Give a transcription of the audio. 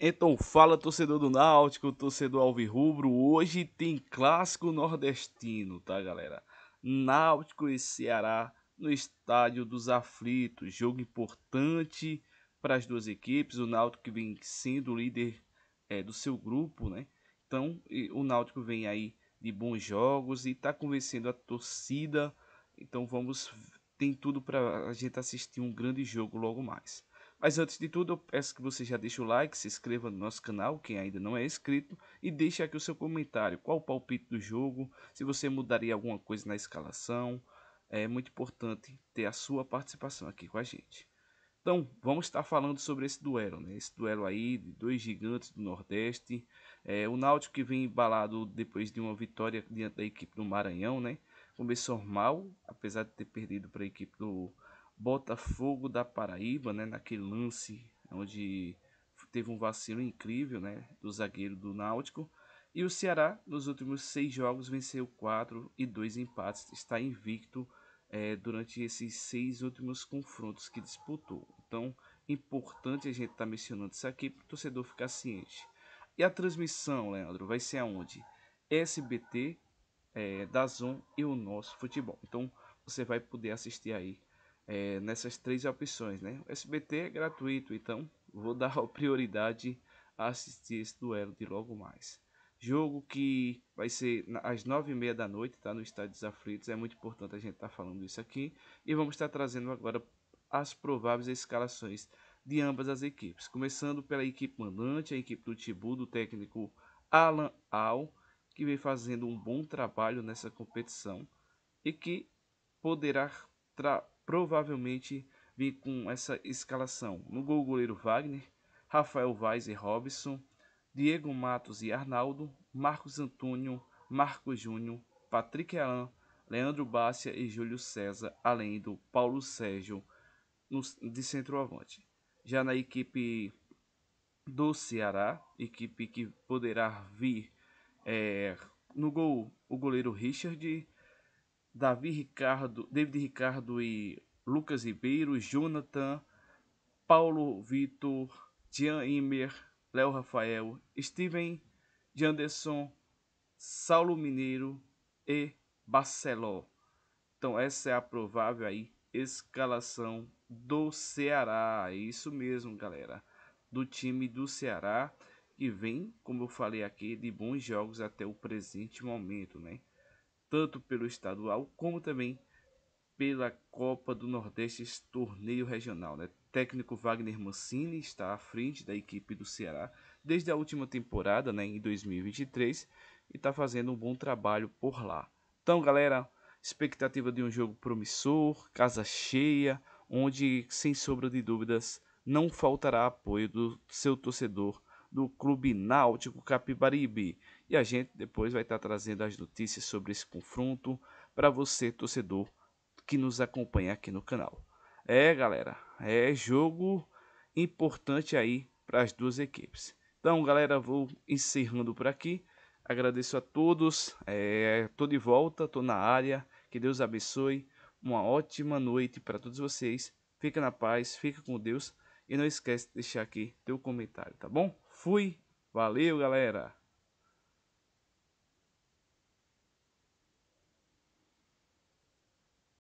Então fala torcedor do Náutico, torcedor Alvirrubro, hoje tem clássico nordestino, tá galera? Náutico e Ceará no estádio dos aflitos, jogo importante para as duas equipes, o Náutico que vem sendo líder é, do seu grupo, né? Então o Náutico vem aí de bons jogos e está convencendo a torcida, então vamos, tem tudo para a gente assistir um grande jogo logo mais. Mas antes de tudo, eu peço que você já deixe o like, se inscreva no nosso canal, quem ainda não é inscrito, e deixe aqui o seu comentário, qual o palpite do jogo, se você mudaria alguma coisa na escalação. É muito importante ter a sua participação aqui com a gente. Então, vamos estar falando sobre esse duelo, né? Esse duelo aí de dois gigantes do Nordeste. É, o Náutico que vem embalado depois de uma vitória diante da equipe do Maranhão, né? Começou mal, apesar de ter perdido para a equipe do Botafogo da Paraíba, né, naquele lance onde teve um vacilo incrível né, do zagueiro do Náutico. E o Ceará, nos últimos seis jogos, venceu quatro e dois empates. Está invicto é, durante esses seis últimos confrontos que disputou. Então, importante a gente estar tá mencionando isso aqui para o torcedor ficar ciente. E a transmissão, Leandro, vai ser aonde? SBT, é, Dazon e o Nosso Futebol. Então, você vai poder assistir aí é, nessas três opções, né? O SBT é gratuito, então vou dar prioridade a assistir esse duelo de logo mais. Jogo que vai ser às nove e meia da noite, tá? No Estádio dos Aflitos, é muito importante a gente estar tá falando isso aqui. E vamos estar trazendo agora as prováveis escalações de ambas as equipes. Começando pela equipe mandante, a equipe do Tibu, do técnico Alan Al, que vem fazendo um bom trabalho nessa competição e que poderá provavelmente vir com essa escalação. No gol, goleiro Wagner, Rafael Vaz e Robson, Diego Matos e Arnaldo, Marcos Antônio, Marcos Júnior, Patrick Alain, Leandro Bácia e Júlio César, além do Paulo Sérgio de centroavante. Já na equipe do Ceará, equipe que poderá vir é, no gol o goleiro Richard, Davi Ricardo, David Ricardo e Lucas Ribeiro, Jonathan, Paulo Vitor, Jean Imer, Léo Rafael, Steven Janderson, Saulo Mineiro e Barceló. Então essa é a provável aí escalação do Ceará. É isso mesmo, galera. Do time do Ceará que vem, como eu falei aqui, de bons jogos até o presente momento, né? tanto pelo estadual como também pela Copa do Nordeste torneio regional. Né? Técnico Wagner Mancini está à frente da equipe do Ceará desde a última temporada, né, em 2023, e está fazendo um bom trabalho por lá. Então, galera, expectativa de um jogo promissor, casa cheia, onde, sem sombra de dúvidas, não faltará apoio do seu torcedor do Clube Náutico Capibaribe. E a gente depois vai estar trazendo as notícias sobre esse confronto para você, torcedor, que nos acompanha aqui no canal. É, galera, é jogo importante aí para as duas equipes. Então, galera, vou encerrando por aqui. Agradeço a todos. Estou é, de volta, estou na área. Que Deus abençoe. Uma ótima noite para todos vocês. Fica na paz, fica com Deus. E não esquece de deixar aqui teu comentário, tá bom? Fui, valeu galera!